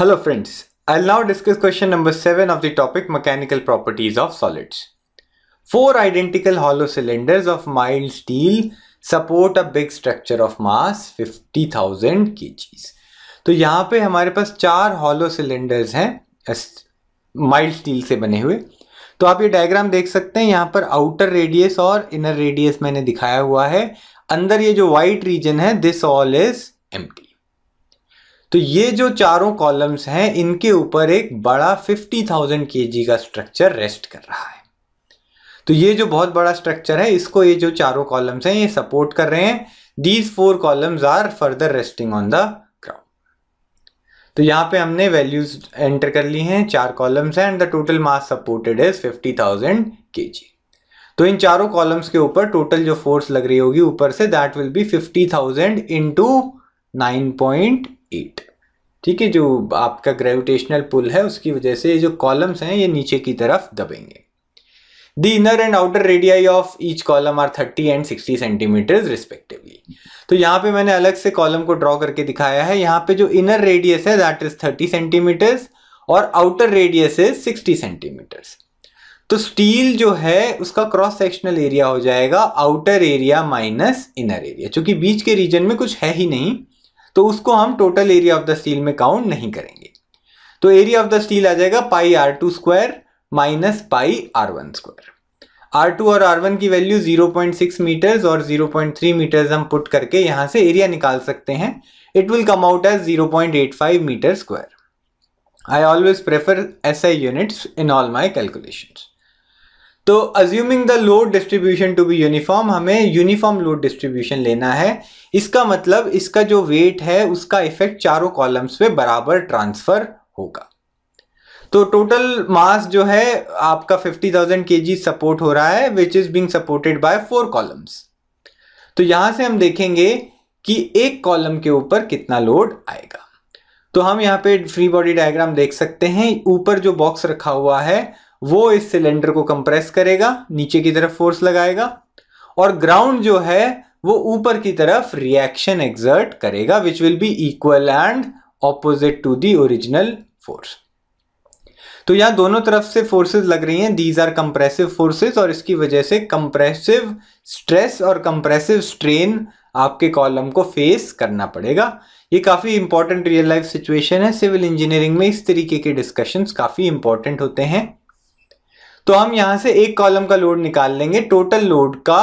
Hello friends, I'll now discuss question number 7 of the topic mechanical properties of solids. Four identical hollow cylinders of mild steel support a big structure of mass 50,000 kg. तो यहाँ पे हमारे पास चार hollow cylinders हैं mild steel से बने हुए तो आप ये डायग्राम देख सकते हैं यहाँ पर आउटर रेडियस और इनर रेडियस मैंने दिखाया हुआ है अंदर ये जो वाइट रीजन है दिस ऑल इज एम्प्टी तो ये जो चारों कॉलम्स हैं इनके ऊपर एक बड़ा 50,000 थाउजेंड का स्ट्रक्चर रेस्ट कर रहा है तो ये जो बहुत बड़ा स्ट्रक्चर है इसको ये जो चारों कॉलम्स हैं ये सपोर्ट कर रहे हैं these four columns are further resting on the ground तो यहाँ पे हमने वैल्यूज एंटर कर ली हैं चार कॉलम्स हैं and the total mass supported is fifty thousand तो इन चारों कॉलम्स के ऊपर टोटल जो फोर्स लग रही होगी ऊपर से that will be fifty thousand into nine point eight ठीक है जो आपका ग्रेविटेशनल पुल है उसकी वजह से जो कॉलम्स हैं ये नीचे की तरफ दबेंगे the inner and outer radii of each column are 30 and 60 centimetres respectively तो यहाँ पे मैंने अलग से कॉलम को ड्रॉ करके दिखाया है यहाँ पे जो इनर रेडियस है दैट इज 30 सेंटीमीटर्स और आउटर रेडियस इज 60 सेंटीमीटर्स तो स्टील जो है उसका क्रॉस सेक्शनल एरिया हो जाएगा outer area minus inner area क्योंकि बीच के रीजन में कुछ है ही नहीं तो उसको हम total area of the steel में काउंट नहीं करेंगे तो एरिया ऑफ द स्टील आ जाएगा pi r two square minus pi r one square r two और आर वन की value zero point six metres और जीरो पॉइंट थ्री मीटर्स हम पुट करके यहाँ से एरिया निकाल सकते हैं it will come out as zero point eight five metre square I always prefer S I units in all my calculation तो assuming the load distribution to be uniform हमें uniform load distribution लेना है इसका मतलब इसका जो wait है उसका इफेक्ट चारों कॉलम्स पे बराबर ट्रांसफर होगा तो टोटल मास जो है आपका 50,000 थाउजेंड सपोर्ट हो रहा है which is being supported by four columns तो यहां से हम देखेंगे कि एक कॉलम के ऊपर कितना लोड आएगा तो हम यहाँ पे फ्री बॉडी डायग्राम देख सकते हैं ऊपर जो बॉक्स रखा हुआ है वो इस सिलेंडर को कंप्रेस करेगा नीचे की तरफ फोर्स लगाएगा और ग्राउंड जो है वो ऊपर की तरफ रिएक्शन एग्जर्ट करेगा which will be equal and opposite to the original force तो यहाँ दोनों तरफ से फोर्सेस लग रही हैं दीज आर कंप्रेसिव फोर्सेस और इसकी वजह से कंप्रेसिव स्ट्रेस और कंप्रेसिव स्ट्रेन आपके कॉलम को फेस करना पड़ेगा ये काफ़ी इंपॉर्टेंट रियल लाइफ सिचुएशन है सिविल इंजीनियरिंग में इस तरीके के डिस्कशंस काफ़ी इंपॉर्टेंट होते हैं तो हम यहाँ से एक कॉलम का लोड निकाल लेंगे टोटल लोड का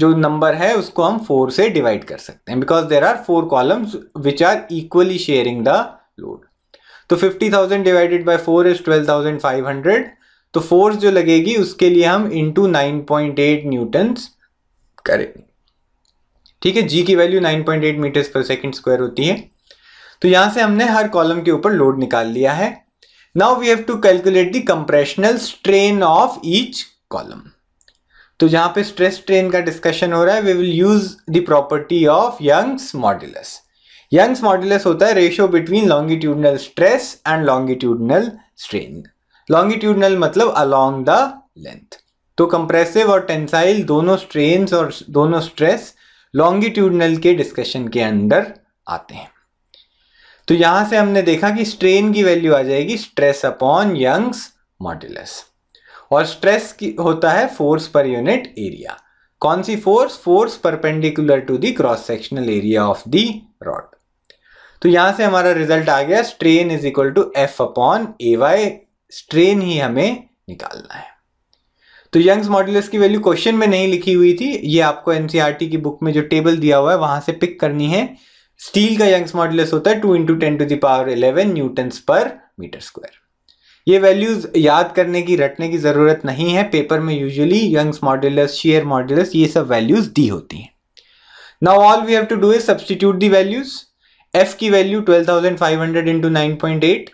जो नंबर है उसको हम फोर से डिवाइड कर सकते हैं because there are four columns which are equally sharing the load तो fifty thousand divided by four is twelve thousand five hundred तो फोर्स जो लगेगी उसके लिए हम into nine point eight Newton's करेंगे ठीक है जी की value nine point eight metres पर सेकेंड स्क्वायर होती है तो यहाँ से हमने हर कॉलम के ऊपर लोड निकाल लिया है now we have to calculate the compressional strain of each column तो जहां पे स्ट्रेस स्ट्रेन का डिस्कशन हो रहा है we will use the property of Young's modulus Young's modulus होता है ratio between longitudinal stress and longitudinal strain longitudinal मतलब अलोंग द लेंथ तो कंप्रेसिव और टेंसाइल दोनों स्ट्रेन और दोनों स्ट्रेस लॉन्गिट्यूडनल के डिस्कशन के अंदर आते हैं तो यहां से हमने देखा कि स्ट्रेन की वैल्यू आ जाएगी स्ट्रेस अपॉन यंग्स मॉड्यूलस और स्ट्रेस की होता है फोर्स पर यूनिट एरिया कौन सी force force perpendicular to the cross sectional area of the rod तो यहां से हमारा रिजल्ट आ गया strain is equal to F upon A Y strain ही हमें निकालना है तो यंग्स मॉड्यूलस की वैल्यू क्वेश्चन में नहीं लिखी हुई थी ये आपको एनसीआरटी e की बुक में जो टेबल दिया हुआ है वहां से पिक करनी है स्टील का यंग्स मॉडुलस होता है two into ten to the power eleven newtons पर मीटर स्क्वायर ये वैल्यूज़ याद करने की रटने की ज़रूरत नहीं है पेपर में usually Young's modulus shear modulus ये सब वैल्यूज़ दी होती हैं now all we have to do is substitute the values F की value 12,500 thousand five hundred into nine point eight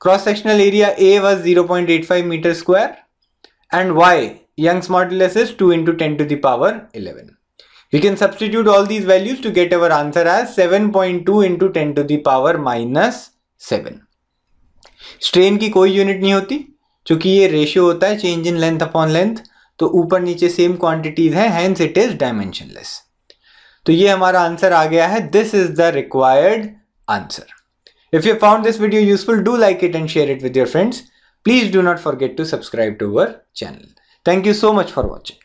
cross sectional area A was zero point eight five metre square and Y Young's modulus is two into ten to the power eleven We can substitute all these values to get our answer as 7.2 into 10 to the power minus 7. Strain की कोई unit नहीं होती क्योंकि ये ratio होता है change in length upon length तो ऊपर नीचे सेम क्वांटिटीज है हैंस इट इज डायमेंशनलेस तो ये हमारा आंसर आ गया है this is the required answer If you found this video useful, do like it and share it with your friends. Please do not forget to subscribe to our channel. Thank you so much for watching.